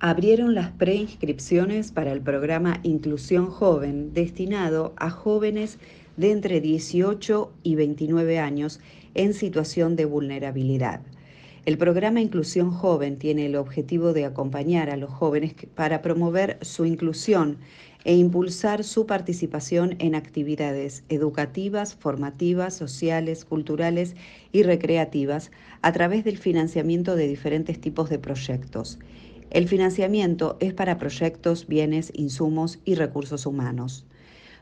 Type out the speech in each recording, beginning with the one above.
abrieron las preinscripciones para el programa Inclusión Joven destinado a jóvenes de entre 18 y 29 años en situación de vulnerabilidad. El programa Inclusión Joven tiene el objetivo de acompañar a los jóvenes para promover su inclusión e impulsar su participación en actividades educativas, formativas, sociales, culturales y recreativas a través del financiamiento de diferentes tipos de proyectos. El financiamiento es para proyectos, bienes, insumos y recursos humanos.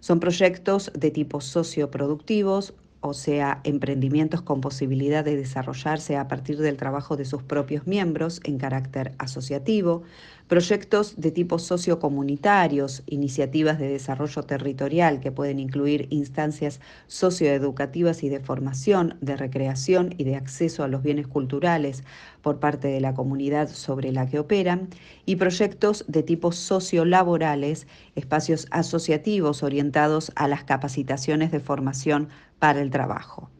Son proyectos de tipo socioproductivos, o sea, emprendimientos con posibilidad de desarrollarse a partir del trabajo de sus propios miembros en carácter asociativo, proyectos de tipo sociocomunitarios, iniciativas de desarrollo territorial que pueden incluir instancias socioeducativas y de formación, de recreación y de acceso a los bienes culturales por parte de la comunidad sobre la que operan, y proyectos de tipo sociolaborales, espacios asociativos orientados a las capacitaciones de formación para el trabajo.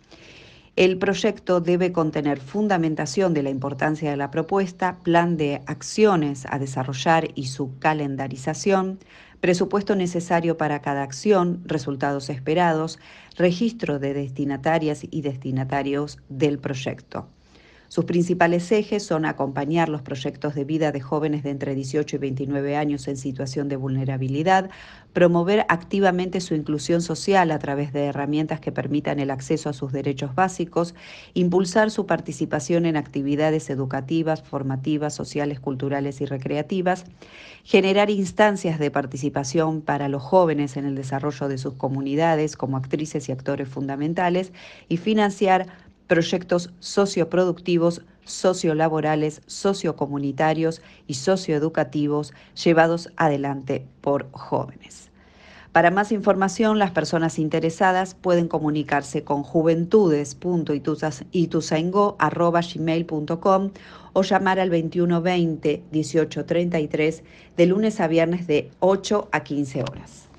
El proyecto debe contener fundamentación de la importancia de la propuesta, plan de acciones a desarrollar y su calendarización, presupuesto necesario para cada acción, resultados esperados, registro de destinatarias y destinatarios del proyecto. Sus principales ejes son acompañar los proyectos de vida de jóvenes de entre 18 y 29 años en situación de vulnerabilidad, promover activamente su inclusión social a través de herramientas que permitan el acceso a sus derechos básicos, impulsar su participación en actividades educativas, formativas, sociales, culturales y recreativas, generar instancias de participación para los jóvenes en el desarrollo de sus comunidades como actrices y actores fundamentales y financiar proyectos socioproductivos, sociolaborales, sociocomunitarios y socioeducativos llevados adelante por jóvenes. Para más información, las personas interesadas pueden comunicarse con juventudes.ituzaingó.com o llamar al 2120 1833 de lunes a viernes de 8 a 15 horas.